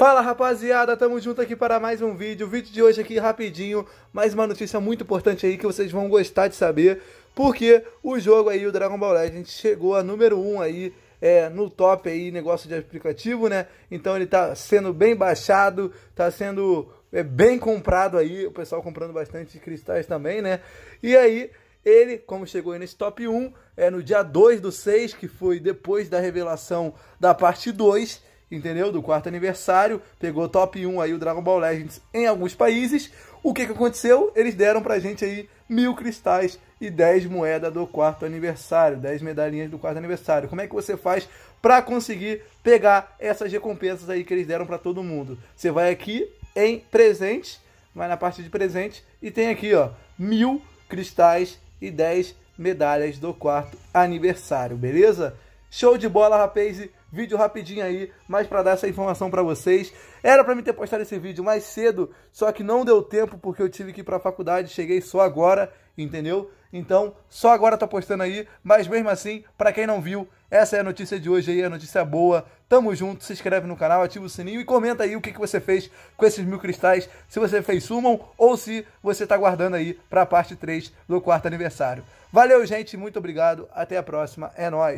Fala rapaziada, tamo junto aqui para mais um vídeo. O vídeo de hoje aqui rapidinho, mais uma notícia muito importante aí que vocês vão gostar de saber, porque o jogo aí, o Dragon Ball gente chegou a número 1 um aí é, no top aí, negócio de aplicativo, né? Então ele tá sendo bem baixado, tá sendo é, bem comprado aí, o pessoal comprando bastante cristais também, né? E aí, ele, como chegou aí nesse top 1, é no dia 2 do 6, que foi depois da revelação da parte 2, entendeu? Do quarto aniversário, pegou top 1 aí o Dragon Ball Legends em alguns países. O que, que aconteceu? Eles deram pra gente aí mil cristais e 10 moedas do quarto aniversário, 10 medalhinhas do quarto aniversário. Como é que você faz para conseguir pegar essas recompensas aí que eles deram para todo mundo? Você vai aqui em presentes, vai na parte de presentes e tem aqui ó, mil cristais e 10 medalhas do quarto aniversário, beleza? Show de bola, rapaz! Vídeo rapidinho aí, mas para dar essa informação para vocês. Era para mim ter postado esse vídeo mais cedo, só que não deu tempo porque eu tive que ir para a faculdade, cheguei só agora, entendeu? Então, só agora tô tá postando aí, mas mesmo assim, para quem não viu, essa é a notícia de hoje aí, a é notícia boa. Tamo junto, se inscreve no canal, ativa o sininho e comenta aí o que, que você fez com esses mil cristais, se você fez sumam ou se você tá guardando aí para a parte 3 do quarto aniversário. Valeu, gente, muito obrigado, até a próxima, é nóis!